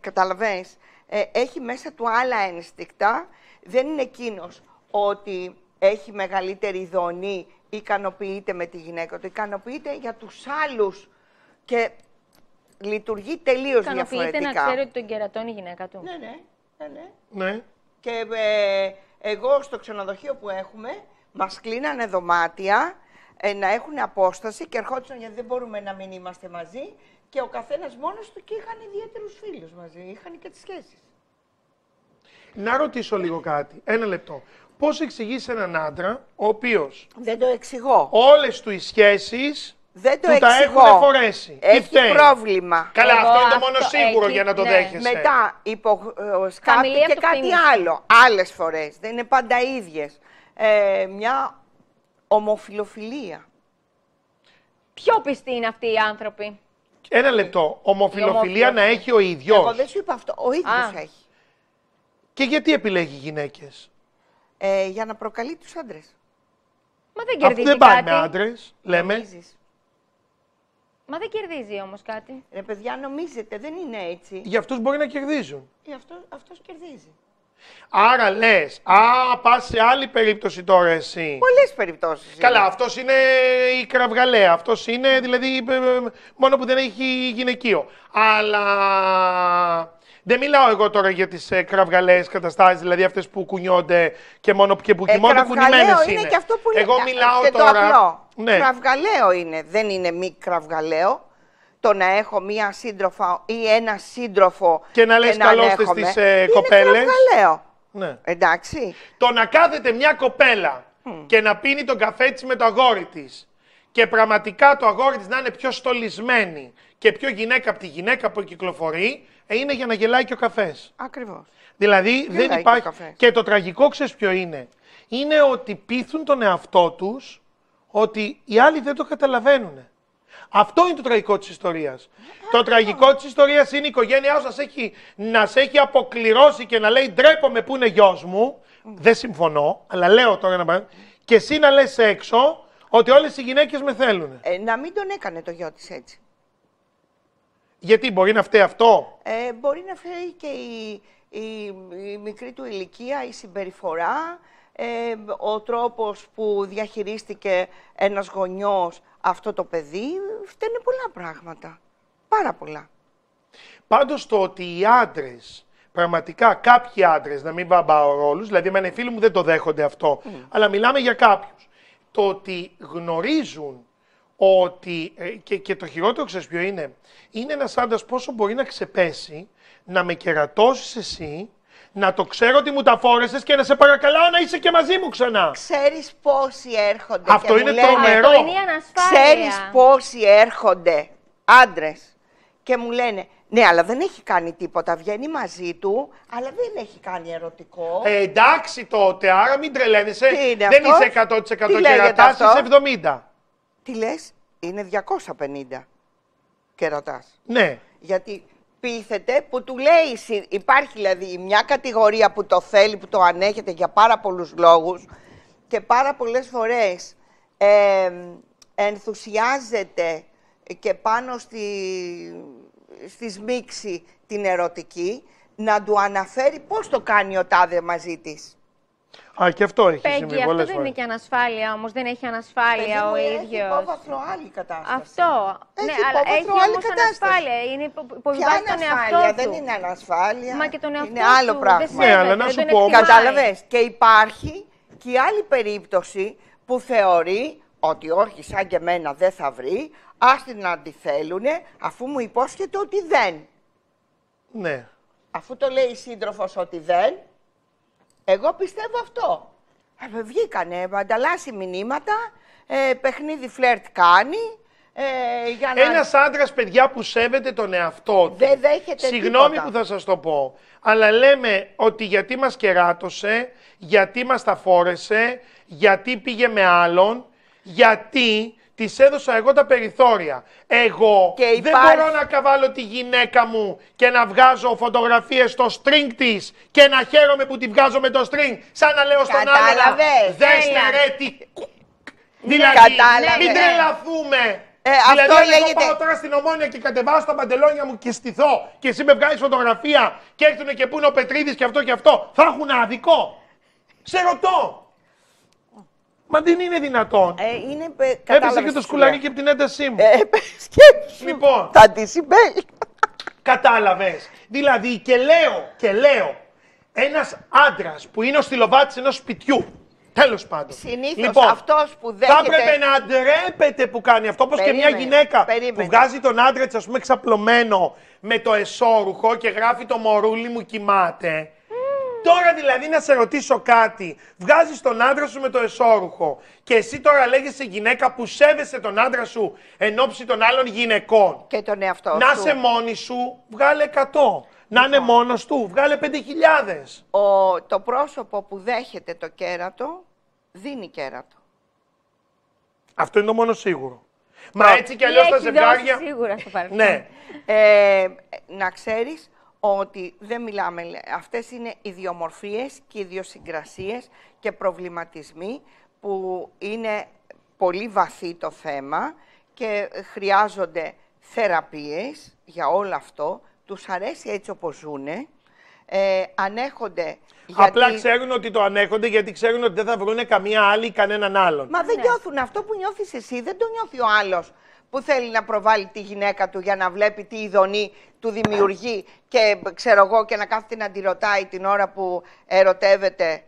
Καταλαβαίνεις. Ε, έχει μέσα του άλλα ένστικτα. Δεν είναι εκείνος ότι έχει μεγαλύτερη δονή, ικανοποιείται με τη γυναίκα του. Ικανοποιείται για τους άλλους και λειτουργεί τελείως διαφορετικά. Ικανοποιείται να ξέρει ότι τον κερατώνει η γυναίκα του. Ναι, ναι. ναι, ναι. ναι. Και ε, εγώ στο ξενοδοχείο που έχουμε, μας κλείνανε δωμάτια ε, να έχουν απόσταση και ερχόντουσαν γιατί δεν μπορούμε να μην είμαστε μαζί. Και ο καθένας μόνος του και είχαν ιδιαίτερους φίλους μαζί. Είχαν και τις σχέσεις. Να ρωτήσω λίγο κάτι. Ένα λεπτό. Πώς εξηγείς έναν άντρα ο οποίος. Δεν το εξηγώ. Όλες του οι σχέσεις δεν το εξηγώ. τα έχουν φορέσει. Έχει πρόβλημα. Καλά, αυτό είναι το μόνο σίγουρο για να το ναι. δέχεσαι. Μετά υποσκάπτει ε, και κάτι άλλο. Άλλες φορές. δεν είναι πάντα ίδιες. Ε, μια ομοφιλοφιλία. Ποιο πιστή είναι αυτοί οι άνθρωποι. Ένα λεπτό. Ομοφιλοφιλία να έχει ο ίδιος. Εγώ δεν σου είπα αυτό. Ο ίδιος έχει. Και γιατί επιλέγει γυναίκες. Ε, για να προκαλεί τους άντρες. Μα δεν κερδίζει Αφού δεν πάει κάτι. με άντρες. λέμε. Μα δεν κερδίζει όμως κάτι. Ρε παιδιά, νομίζετε, δεν είναι έτσι. Για αυτούς μπορεί να κερδίζουν. Για ε, αυτό αυτός κερδίζει. Άρα λες, α, πας σε άλλη περίπτωση τώρα εσύ. Πολλές περιπτώσεις. Καλά, αυτός είναι η κραυγαλέα. Αυτός είναι δηλαδή μόνο που δεν έχει γυναικείο. Αλλά δεν μιλάω εγώ τώρα για τις ε, κραυγαλέ καταστάσεις, δηλαδή αυτές που κουνιώνται και μόνο, και που, ε, είναι. είναι. Και αυτό που εγώ μιλάω και τώρα. Το απλό. Ναι. Κραυγαλαίο είναι, δεν είναι μη κραυγαλαίο το να έχω μία σύντροφα ή ένα σύντροφο. Και να λες καλώ στι κοπέλε. Είναι κραυγαλαίο. Ναι. Εντάξει. Το να κάθεται μια κοπέλα και να πίνει τον καφέ της με το αγόρι της και πραγματικά το αγόρι της να είναι πιο στολισμένη και πιο γυναίκα από τη γυναίκα που κυκλοφορεί, ε, είναι για να γελάει και ο καφές. Ακριβώς. Δηλαδή δεν υπάρχει. Και, το τραγικό ξέρεις ποιο είναι. Είναι ότι πείθουν τον εαυτό τους ότι οι άλλοι δεν το καταλαβαίνουν. Αυτό είναι το τραγικό της ιστορίας. Ε, το ε, τραγικό της ιστορίας είναι η οικογένειά σας έχει, να σε έχει αποκληρώσει και να λέει ντρέπομαι που είναι γιος μου. Δεν συμφωνώ, αλλά λέω τώρα να Και εσύ να λες έξω ότι όλες οι γυναίκες με θέλουν. Ε, να μην τον έκανε το γιο της έτσι. Γιατί μπορεί να φταίει αυτό. Ε, μπορεί να φταίει και η, η, μικρή του ηλικία, η συμπεριφορά, ε, ο τρόπος που διαχειρίστηκε ένας γονιός αυτό το παιδί. Φταίνε πολλά πράγματα. Πάρα πολλά. Πάντως το ότι οι άντρες, πραγματικά κάποιοι άντρες, να μην βαμπάω ρόλους, δηλαδή με οι φίλο μου δεν το δέχονται αυτό, mm. αλλά μιλάμε για κάποιους το ότι γνωρίζουν ότι, ε, και, και το χειρότερο ξέρεις ποιο είναι, είναι ένας άντρας πόσο μπορεί να ξεπέσει, να με κερατώσεις εσύ, να το ξέρω ότι μου τα φόρεσες και να σε παρακαλάω να είσαι και μαζί μου ξανά. Ξέρεις πόσοι έρχονται. Αυτό είναι είναι τρομερό. Ξέρεις πόσοι έρχονται άντρες και μου λένε ναι, αλλά δεν έχει κάνει τίποτα. Βγαίνει μαζί του, αλλά δεν έχει κάνει ερωτικό. Ε, εντάξει τότε, άρα μην τρελαίνεσαι. είναι δεν είσαι 100% κερατά, είσαι 70. Τι λες, είναι 250 κερατάς. Ναι. Γιατί πείθεται που του λέει, υπάρχει δηλαδή μια κατηγορία που το θέλει, που το ανέχεται για πάρα πολλούς λόγους και πάρα πολλές φορές ενθουσιάζεται και πάνω στη, στη σμίξη την ερωτική, να του αναφέρει πώς το κάνει ο τάδε μαζί της. Α, και αυτό έχει Πέγγι, συμβεί αυτό δεν είναι και ανασφάλεια όμως, δεν έχει ανασφάλεια ο ίδιος. Έχει υπόβαθρο άλλη κατάσταση. Αυτό. Έχει ναι, αλλά έχει άλλη όμως κατάσταση. ανασφάλεια. Είναι υποβιβάζει τον εαυτό του. Δεν είναι ανασφάλεια. Μα και τον εαυτό είναι του. άλλο πράγμα. Δεν ναι, αλλά να σου πω. Κατάλαβες. Και υπάρχει και η άλλη περίπτωση που θεωρεί ότι όχι σαν και εμένα δεν θα βρει, Άστι να τη θέλουνε, αφού μου υπόσχεται ότι δεν. Ναι. Αφού το λέει η σύντροφος ότι δεν, εγώ πιστεύω αυτό. Ε, βγήκανε, ανταλλάσσει μηνύματα, ε, παιχνίδι φλερτ κάνει, ε, για να... Ένας άντρας, παιδιά, που σέβεται τον εαυτό του. Δεν δέχεται Συγγνώμη που θα σας το πω. Αλλά λέμε ότι γιατί μας κεράτωσε, γιατί μας τα φόρεσε, γιατί πήγε με άλλον, γιατί Της έδωσα εγώ τα περιθώρια. Εγώ δεν μπορώ να καβάλω τη γυναίκα μου και να βγάζω φωτογραφίες στο string της και να χαίρομαι που τη βγάζω με το string. Σαν να λέω στον άλλο, Δέστε ρε τι. Δηλαδή, μην τρελαθούμε. Ε, δηλαδή, αυτό λέγεται... εγώ πάω τώρα στην Ομόνια και κατεβάσω τα μπαντελόνια μου και στηθώ και εσύ με βγάζεις φωτογραφία και έρθουν και πούνε ο Πετρίδης και αυτό και αυτό, θα έχουν άδικο. Σε ρωτώ. Μα δεν είναι δυνατόν. Ε, είναι, Έπεσε και το σκουλαρίκι και από την έντασή μου. Ε, σκέψου. Λοιπόν. Τα αντισυμπέλ. Κατάλαβες. Δηλαδή και λέω, και λέω, ένας άντρας που είναι ο στυλοβάτης ενός σπιτιού. Τέλος πάντων. Συνήθως λοιπόν, αυτός που δεν. Θα έπρεπε να ντρέπεται που κάνει αυτό. Όπως και μια γυναίκα περίμενε. που βγάζει τον άντρα της, ας πούμε, ξαπλωμένο με το εσώρουχο και γράφει το μωρούλι μου κοιμάται. Τώρα δηλαδή να σε ρωτήσω κάτι. Βγάζεις τον άντρα σου με το εσώρουχο και εσύ τώρα λέγεσαι γυναίκα που σέβεσαι τον άντρα σου εν ώψη των άλλων γυναικών. Και τον εαυτό σου. Να σε μόνη σου, βγάλε 100. Να είναι λοιπόν. μόνος του, βγάλε 5.000. Ο, το πρόσωπο που δέχεται το κέρατο, δίνει κέρατο. Αυτό είναι το μόνο σίγουρο. Μα, έτσι κι αλλιώς τα ζευγάρια... σίγουρα στο παρελθόν. ναι. Ε, να ξέρεις ότι δεν μιλάμε, αυτές είναι ιδιομορφίες και ιδιοσυγκρασίες και προβληματισμοί που είναι πολύ βαθύ το θέμα και χρειάζονται θεραπείες για όλο αυτό. Τους αρέσει έτσι όπως ζουνε. Ε, ανέχονται. Απλά ξέρουν ότι το ανέχονται γιατί ξέρουν ότι δεν θα βρουν καμία άλλη ή κανέναν άλλον. Μα δεν ναι. νιώθουν αυτό που νιώθεις εσύ, δεν το νιώθει ο άλλος που θέλει να προβάλλει τη γυναίκα του για να βλέπει τι ειδονή του δημιουργεί και ξέρω εγώ και να κάθεται να τη ρωτάει την ώρα που ερωτεύεται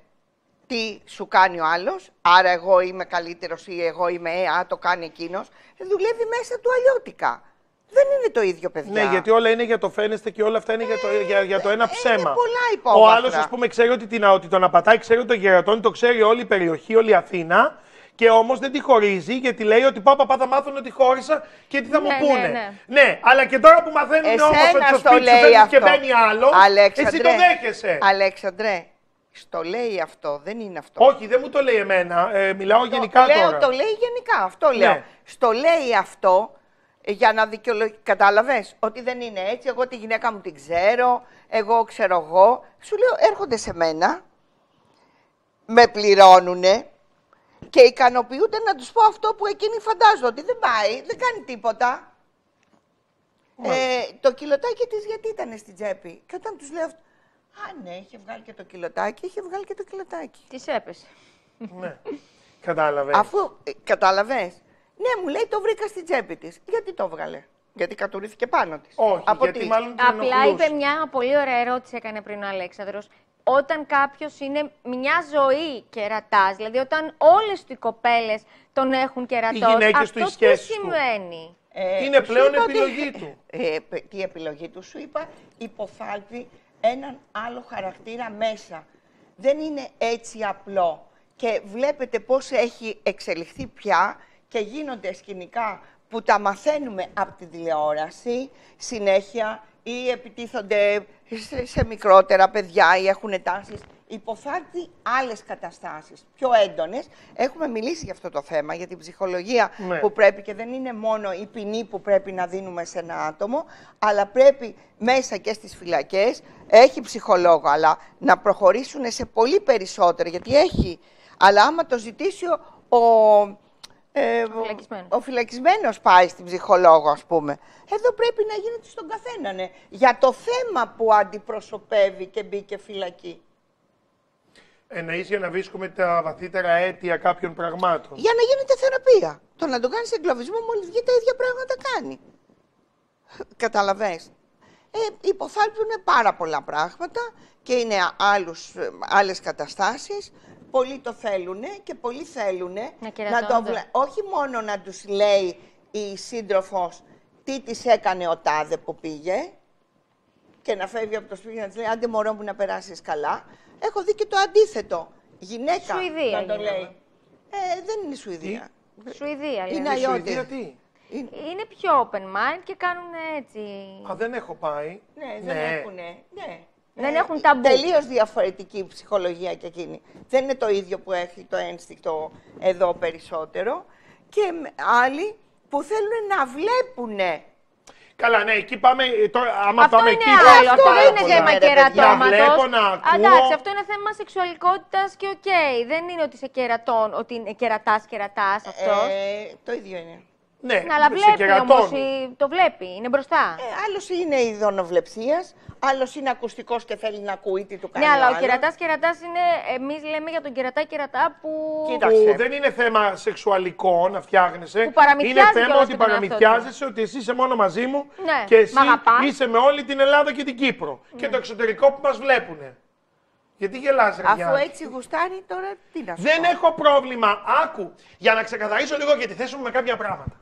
τι σου κάνει ο άλλος, άρα εγώ είμαι καλύτερος ή εγώ είμαι, ε, α, το κάνει εκείνος, δουλεύει μέσα του αλλιώτικα. Δεν είναι το ίδιο, παιδιά. Ναι, γιατί όλα είναι για το φαίνεστε και όλα αυτά είναι για, το, ε, για, το ένα ε, ψέμα. Είναι πολλά υπόμαχρα. Ο άλλος, ας πούμε, ξέρει ότι, την, ότι τον απατάει, ξέρει ότι τον γερατώνει, το ξέρει όλη η περιοχή, όλη η Αθήνα και όμως δεν τη χωρίζει γιατί λέει ότι πάπα πά θα μάθουν ότι χώρισα και τι θα μου ναι, ναι, πούνε. Ναι. ναι, αλλά και τώρα που μαθαίνουν όμως ότι στο σπίτι σου και μπαίνει άλλο, εσύ το δέχεσαι. Αλέξανδρε, στο λέει αυτό, δεν είναι αυτό. Όχι, δεν μου το λέει εμένα. Ε, μιλάω γενικά λέω, τώρα. Το λέει γενικά, αυτό λέω. Στο λέει αυτό ε, για να δικαιολογεί. Κατάλαβες ότι δεν είναι έτσι. Εγώ τη γυναίκα μου την ξέρω. Εγώ ξέρω εγώ. Σου λέω, έρχονται σε μένα. Με πληρώνουνε και ικανοποιούνται να τους πω αυτό που εκείνοι φαντάζονται ότι δεν πάει, δεν κάνει τίποτα. Ε, το κιλοτάκι της γιατί ήταν στην τσέπη. Και όταν τους λέω αυτό, α ναι, είχε βγάλει και το κιλοτάκι, είχε βγάλει και το κιλοτάκι. Τη έπεσε. ναι, κατάλαβες. Αφού, ε, κατάλαβες. Ναι, μου λέει το βρήκα στην τσέπη της. Γιατί το βγάλε. Γιατί κατουρίθηκε πάνω της. Όχι, γιατί μάλλον την Απλά είπε μια πολύ ωραία ερώτηση, έκανε πριν ο Αλέξανδρος όταν κάποιος είναι μια ζωή κερατάς, δηλαδή όταν όλες οι κοπέλες τον έχουν κερατό, αυτό τι σημαίνει. Ε, είναι πλέον επιλογή του. Ε, τι επιλογή του σου είπα, υποθάλπει έναν άλλο χαρακτήρα μέσα. Δεν είναι έτσι απλό. Και βλέπετε πώς έχει εξελιχθεί πια και γίνονται σκηνικά που τα μαθαίνουμε από τη τηλεόραση συνέχεια ή επιτίθονται σε μικρότερα παιδιά ή έχουν τάσεις. Υποφάτι άλλες καταστάσεις, πιο έντονες. Έχουμε μιλήσει για αυτό το θέμα, για την ψυχολογία ναι. που πρέπει και δεν είναι μόνο η ποινή που πρέπει να δίνουμε σε ένα άτομο, αλλά πρέπει μέσα και στις φυλακές, έχει ψυχολόγο, αλλά να προχωρήσουν σε πολύ περισσότερο, γιατί έχει. Αλλά άμα το ζητήσει ο, ε, ο φυλακισμένος. πάει στην ψυχολόγο, ας πούμε. Εδώ πρέπει να γίνεται στον καθένα, ναι. Για το θέμα που αντιπροσωπεύει και μπήκε φυλακή. Εννοείς για να βρίσκουμε τα βαθύτερα αίτια κάποιων πραγμάτων. Για να γίνεται θεραπεία. Το να τον κάνεις εγκλωβισμό μόλις βγει τα ίδια πράγματα κάνει. Καταλαβαίνεις. Ε, υποθάλπτουν πάρα πολλά πράγματα και είναι άλλους, ε, άλλες καταστάσεις πολλοί το θέλουν και πολλοί θέλουν να, το βλέ... Όχι μόνο να τους λέει η σύντροφος τι της έκανε ο τάδε που πήγε και να φεύγει από το σπίτι να της λέει «Άντε μωρό μου να περάσεις καλά». Έχω δει και το αντίθετο. Γυναίκα Σουηδία, να το λέει. Ε, δεν είναι Σουηδία. Σουηδία. Είναι Σουηδία τι. Είναι... είναι πιο open mind και κάνουν έτσι. Α, δεν έχω πάει. Ναι, δεν ναι. έχουνε. Ναι. Δεν έχουν ταμπού. Τελείως διαφορετική ψυχολογία και εκείνη. Δεν είναι το ίδιο που έχει το ένστικτο εδώ περισσότερο. Και άλλοι που θέλουν να βλέπουν. Καλά, ναι, εκεί πάμε. Ε, το, άμα αυτό πάμε είναι εκεί, άλλο, αυτό δεν είναι θέμα κερατώματο. Αντάξει, αυτό είναι θέμα σεξουαλικότητας και οκ. Δεν είναι ότι σε κερατών, ότι κερατάς, κερατάς αυτός. Ε, το ίδιο είναι. Ναι, ναι, αλλά βλέπει όμως, το βλέπει, είναι μπροστά. Ε, άλλος είναι η δονοβλεψία, άλλος είναι ακουστικός και θέλει να ακούει τι του ναι, κάνει. Ναι, αλλά ο κερατάς κερατάς είναι. Εμείς λέμε για τον κερατά κερατά που. Κοίταξε. δεν είναι θέμα σεξουαλικό να φτιάχνεσαι. είναι θέμα ότι παραμυθιάζεσαι ότι εσύ είσαι μόνο μαζί μου ναι, και εσύ είσαι με όλη την Ελλάδα και την Κύπρο. Και το εξωτερικό που μας βλέπουν. Γιατί γελάς, ρε Αφού έτσι γουστάρει, τώρα τι να σου Δεν έχω πρόβλημα. Άκου, για να ξεκαθαρίσω λίγο και τη θέση μου με κάποια πράγματα.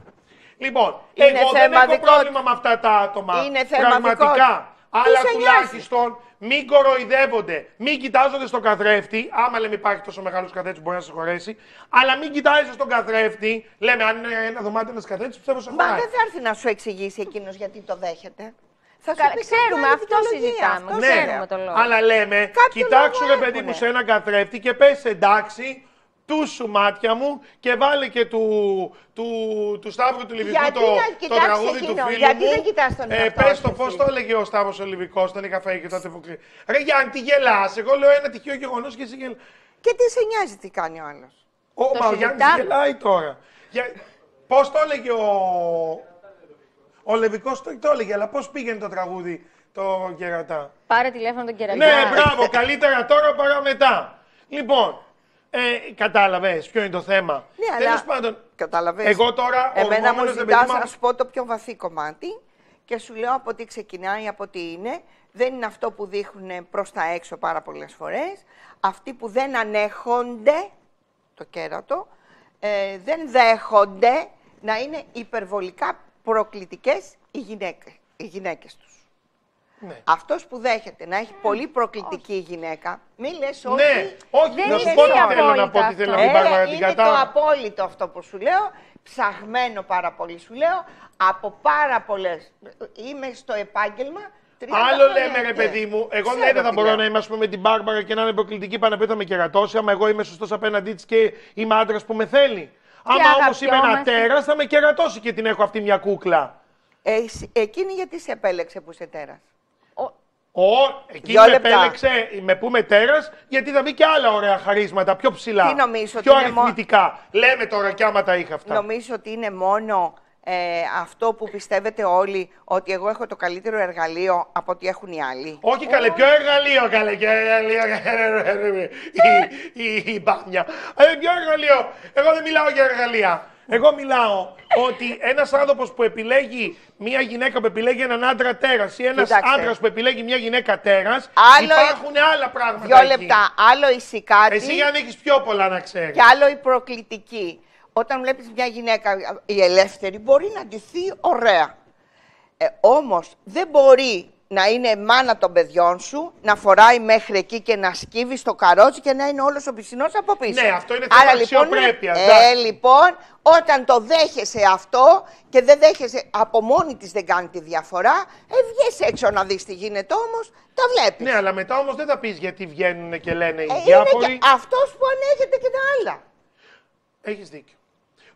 Λοιπόν, Είναι εγώ δεν έχω πρόβλημα με αυτά τα άτομα. Είναι Πραγματικά. Αλλά τουλάχιστον μην κοροϊδεύονται, μην κοιτάζονται στον καθρέφτη. Άμα λέμε υπάρχει τόσο μεγάλος καθρέφτης μπορεί να σε χωρέσει. Αλλά μην κοιτάζεσαι στον καθρέφτη. Λέμε, αν είναι ένα δωμάτιο ένας καθρέφτης, ψεύω σε Μα δεν θα έρθει να σου εξηγήσει εκείνος γιατί το δέχεται. Θα κα... Ξέρουμε, αυτό συζητάμε. Αυτό ναι, ξέρουμε το λόγο. Αλλά λέμε, κοιτάξτε παιδί μου σε έναν καθρέφτη και πες εντάξει, του σου μάτια μου και βάλε και του, του, του Σταύρου του Λιβικού το, τραγούδι του φίλου γιατί μου. Γιατί δεν τον ε, Πες το πώς το έλεγε ο Σταύρος ο Λιβικός τον είχα και τότε που κλείνει. Ρε Γιάννη τι γελάς, εγώ λέω ένα τυχαίο γεγονός και εσύ γελάς. Και τι σε νοιάζει τι κάνει ο άλλος. Ο, Γιάννης γελάει τώρα. Για, πώς το έλεγε ο... Ο Λεβικός το, το έλεγε, αλλά πώς πήγαινε το τραγούδι το Κερατά. Πάρε τηλέφωνο τον Κερατά. Ναι, μπράβο, καλύτερα τώρα παρά μετά. Λοιπόν, ε, Κατάλαβες ποιο είναι το θέμα. Ναι, Τέλος πάντων. Καταλαβες. Εγώ τώρα. Εμένα μου ζητά να σου πω το πιο βαθύ κομμάτι και σου λέω από τι ξεκινάει, από τι είναι. Δεν είναι αυτό που δείχνουν προς τα έξω πάρα πολλές φορές. Αυτοί που δεν ανέχονται το κέρατο, ε, δεν δέχονται να είναι υπερβολικά προκλητικές οι γυναίκες, οι γυναίκες τους. Ναι. Αυτός που δέχεται να έχει πολύ προκλητική όχι. γυναίκα, μην λες ναι. όχι. Ναι, όχι, δεν να σου πω θέλω να πω, Είναι το απόλυτο αυτό που σου λέω. Ψαγμένο πάρα πολύ σου λέω. Από πάρα πολλές. Είμαι στο επάγγελμα Άλλο λέμε, ρε ναι. παιδί μου, εγώ ναι, δεν θα μπορώ να είμαι ας πούμε, με την Μπάρμπαρα και να είναι προκλητική πάνω και με κερατώσει. Άμα εγώ είμαι σωστός απέναντί της και είμαι άντρας που με θέλει. Άμα όμως είμαι ένα τέρας, θα με κερατώσει και την έχω αυτή μια κούκλα. Ε, εκείνη γιατί σε επέλεξε που είσαι τέρας. Ο, εκεί με επέλεξε με πούμε τέρας, γιατί θα βγει και άλλα ωραία χαρίσματα, πιο ψηλά. Τι νομίζω, πιο αριθμητικά. Λέμε τώρα κι άμα τα είχα αυτά. Νομίζω ότι είναι μόνο ε, αυτό που πιστεύετε όλοι, ότι εγώ έχω το καλύτερο εργαλείο από ό,τι έχουν οι άλλοι. Όχι καλέ, ποιο εργαλείο, καλέ, ποιο εργαλείο, η, η, μπάνια. ποιο εργαλείο, εγώ δεν μιλάω για εργαλεία. Εγώ μιλάω ότι ένας άνθρωπος που επιλέγει μια γυναίκα που επιλέγει έναν άντρα τέρας ή ένας άντρας που επιλέγει μια γυναίκα τέρας. Υπάρχουν άλλα πράγματα. Δύο λεπτά. Εκεί. Άλλο η σικάτη. Εσύ αν έχεις πιο πολλά να ξέρεις. Και άλλο η προκλητική. Όταν βλέπεις μια γυναίκα η ελεύθερη, μπορεί να ντυθεί ωραία. Ε, Όμως δεν μπορεί να είναι μάνα των παιδιών σου, να φοράει μέχρι εκεί και να σκύβει στο καρότσι και να είναι όλος ο πισινός από πίσω. Ναι, αυτό είναι θέμα λοιπόν, Ε, λοιπόν, όταν το δέχεσαι αυτό και δεν δέχεσαι, από μόνη της δεν κάνει τη διαφορά, ε, έξω να δεις τι γίνεται όμως, τα βλέπεις. Ναι, αλλά μετά όμως δεν θα πεις γιατί βγαίνουν και λένε οι ε, διάφοροι. Αυτός που ανέχεται και τα άλλα. Έχεις δίκιο.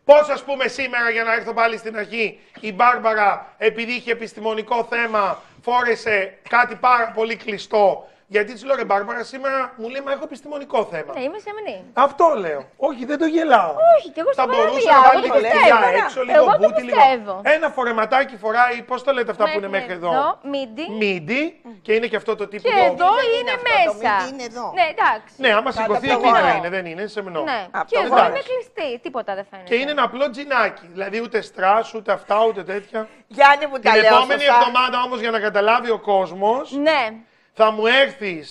Πώς ας πούμε σήμερα, για να έρθω πάλι στην αρχή, η Μπάρμπαρα, επειδή είχε επιστημονικό θέμα, φόρεσε κάτι πάρα πολύ κλειστό γιατί της λέω ρε Μπάρμπαρα, σήμερα μου λέει Μα έχω επιστημονικό θέμα. Ναι, είμαι σεμνή. Αυτό λέω. Όχι, δεν το γελάω. Όχι, και εγώ στο Θα μπορούσα να βάλω λίγο κοιλιά έξω, λίγο εγώ μπούτι, λίγο. Ένα φορεματάκι φοράει, πώς το λέτε αυτά που είναι ναι, μέχρι εδώ. Μίντι. Μίντι. Και είναι και αυτό το τύπο. Και εδώ είναι μέσα. Είναι εδώ. Ναι, εντάξει. Ναι, άμα σηκωθεί εκεί να είναι, δεν είναι, σε μνό. Ναι. Και εδώ είμαι κλειστή, τίποτα δεν φαίνεται. Και είναι ένα απλό τζινάκι. Δηλαδή ούτε στρά, ούτε αυτά, ούτε τέτοια. Γιάννη μου τα Την επόμενη εβδομάδα όμως για να καταλάβει ο κόσμος. Ναι θα μου έρθεις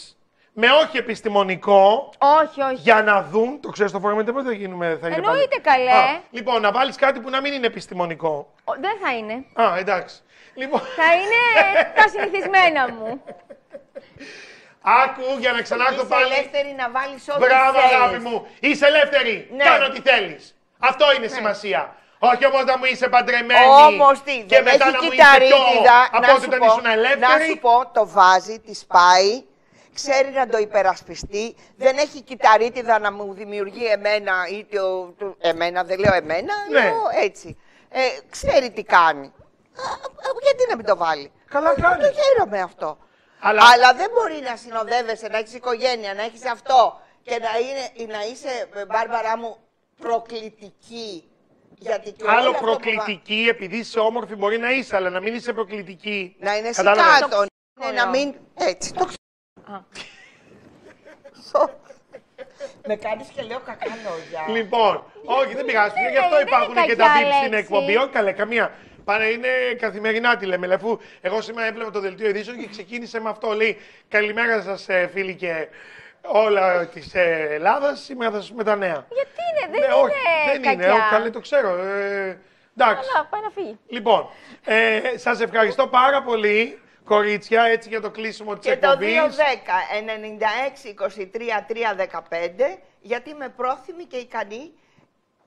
με όχι επιστημονικό. Όχι, όχι. Για να δουν. Το ξέρεις το φόρμα, δεν θα γίνουμε. Θα Εννοείται καλέ. Α, λοιπόν, να βάλεις κάτι που να μην είναι επιστημονικό. δεν θα είναι. Α, εντάξει. Λοιπόν... Θα είναι τα συνηθισμένα μου. Άκου για να ξανάρθω πάλι. Είσαι ελεύθερη να βάλεις ό,τι Μπράβο, αγάπη μου. Είσαι ελεύθερη. Ναι. Κάνω ό,τι θέλεις. Αυτό είναι ναι. σημασία. Όχι όμως να μου είσαι παντρεμένη. Όμως τι, και δεν μετά έχει να Από να, ήσουν ελεύθερη. να σου πω, το βάζει, τη πάει, ξέρει να το υπερασπιστεί. Δεν έχει κυταρίτιδα να μου δημιουργεί εμένα ή το, το εμένα, δεν λέω εμένα, ναι. λέω έτσι. Ε, ξέρει τι κάνει. γιατί να μην το βάλει. Καλά κάνει. Το χαίρομαι αυτό. Αλλά... δεν μπορεί να συνοδεύεσαι, να έχεις οικογένεια, να έχεις αυτό και να, είναι, να είσαι, ε, Μπάρμπαρά μου, προκλητική γιατί και Άλλο προκλητική, επειδή είσαι όμορφη μπορεί να είσαι, αλλά να μην είσαι προκλητική. Να είναι συγκάτω. Ναι, να μην. Έτσι. Το ξέρω. Με κάνεις και λέω κακά λόγια. Λοιπόν, όχι, δεν πειράζει. Γι' αυτό υπάρχουν και τα βίντεο στην εκπομπή. Όχι, καλέ, καμία. Πάνε, είναι καθημερινά τη λέμε. Αφού εγώ σήμερα έβλεπα το δελτίο ειδήσεων και ξεκίνησε με αυτό. Λέει Καλημέρα σας, ε, φίλοι και όλα της ε, Ελλάδας σήμερα θα σας πούμε τα νέα. Γιατί είναι, δεν ναι, είναι. δεν κακιά. είναι, καλή, το ξέρω. Ε, εντάξει. πάει να φύγει. Λοιπόν, ε, σας ευχαριστώ πάρα πολύ. Κορίτσια, έτσι για το κλείσιμο της εκπομπής. Και το 210-96-23-315, είμαι πρόθυμη και ικανή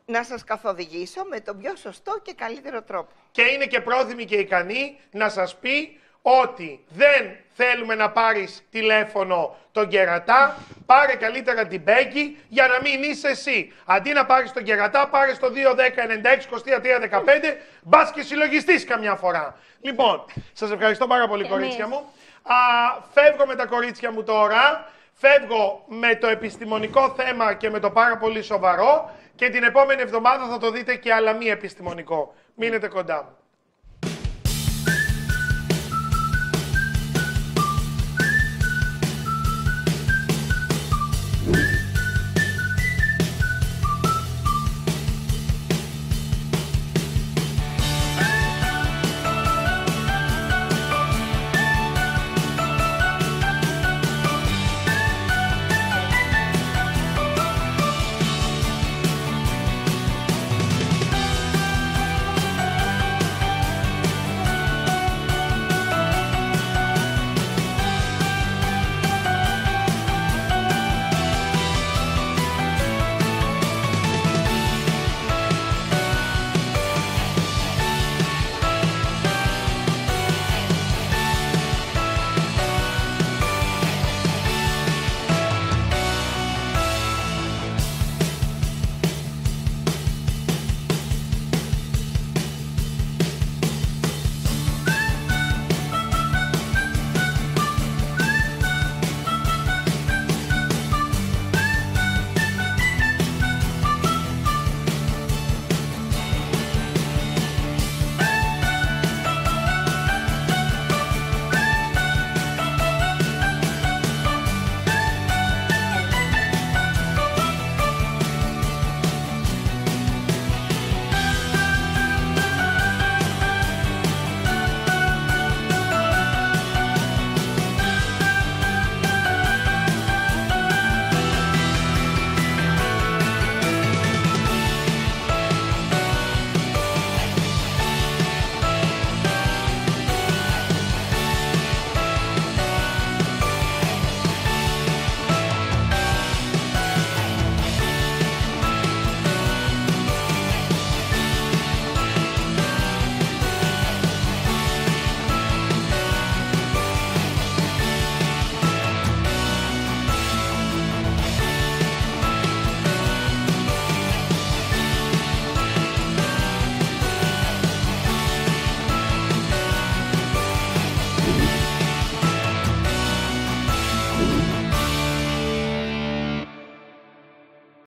να σας καθοδηγήσω με τον πιο σωστό και καλύτερο τρόπο. Και είναι και πρόθυμη και ικανή να σας πει ότι δεν θέλουμε να πάρεις τηλέφωνο τον κερατά, πάρε καλύτερα την Μπέκη για να μην είσαι εσύ. Αντί να πάρεις τον κερατά, πάρε το 2, 10, 96, 23, 15, μπας και συλλογιστή καμιά φορά. Λοιπόν, σας ευχαριστώ πάρα πολύ κορίτσια μου. Α, φεύγω με τα κορίτσια μου τώρα, φεύγω με το επιστημονικό θέμα και με το πάρα πολύ σοβαρό και την επόμενη εβδομάδα θα το δείτε και άλλα μη επιστημονικό. Μείνετε κοντά μου.